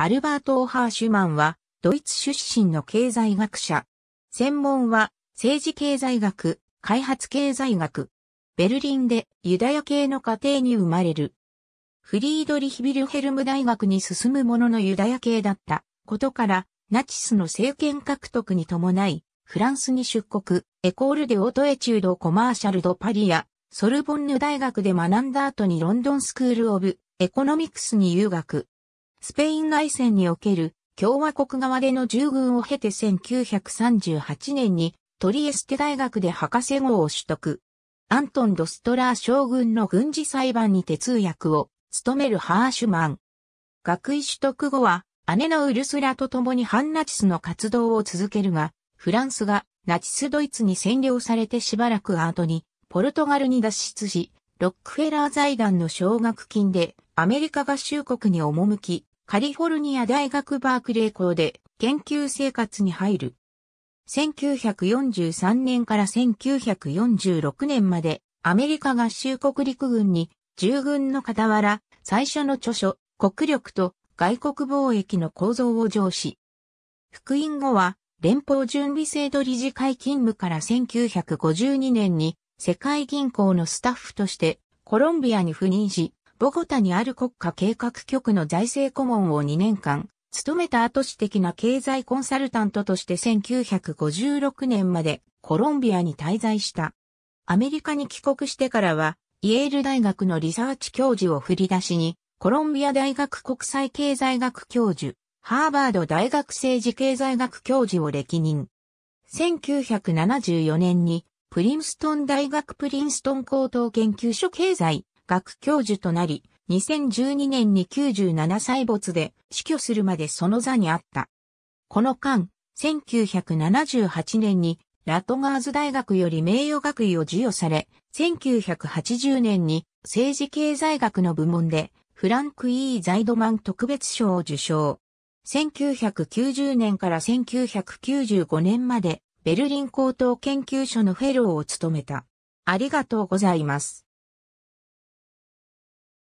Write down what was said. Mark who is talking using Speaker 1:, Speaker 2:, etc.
Speaker 1: アルバート・オハーシュマンは、ドイツ出身の経済学者。専門は、政治経済学、開発経済学。ベルリンでユダヤ系の家庭に生まれる。フリードリヒ・ビルヘルム大学に進むもののユダヤ系だったことから、ナチスの政権獲得に伴い、フランスに出国、エコールデオートエチュードコマーシャルドパリや、ソルボンヌ大学で学んだ後にロンドンスクールオブエコノミクスに留学。スペイン内戦における共和国側での従軍を経て1938年にトリエステ大学で博士号を取得。アントン・ドストラー将軍の軍事裁判に手通訳を務めるハーシュマン。学位取得後は姉のウルスラと共に反ナチスの活動を続けるが、フランスがナチスドイツに占領されてしばらく後にポルトガルに脱出し、ロックフェラー財団の奨学金でアメリカ合衆国に赴き、カリフォルニア大学バークレー校で研究生活に入る。1943年から1946年までアメリカ合衆国陸軍に従軍の傍ら最初の著書国力と外国貿易の構造を上司。復員後は連邦準備制度理事会勤務から1952年に世界銀行のスタッフとしてコロンビアに赴任しボゴタにある国家計画局の財政顧問を2年間、務めた後私的な経済コンサルタントとして1956年までコロンビアに滞在した。アメリカに帰国してからは、イェール大学のリサーチ教授を振り出しに、コロンビア大学国際経済学教授、ハーバード大学政治経済学教授を歴任。1974年に、プリンストン大学プリンストン高等研究所経済学教授となり、2012年に97歳没で死去するまでその座にあった。この間、1978年にラトガーズ大学より名誉学位を授与され、1980年に政治経済学の部門でフランク・イー・ザイドマン特別賞を受賞。1990年から1995年までベルリン高等研究所のフェローを務めた。ありがとうございます。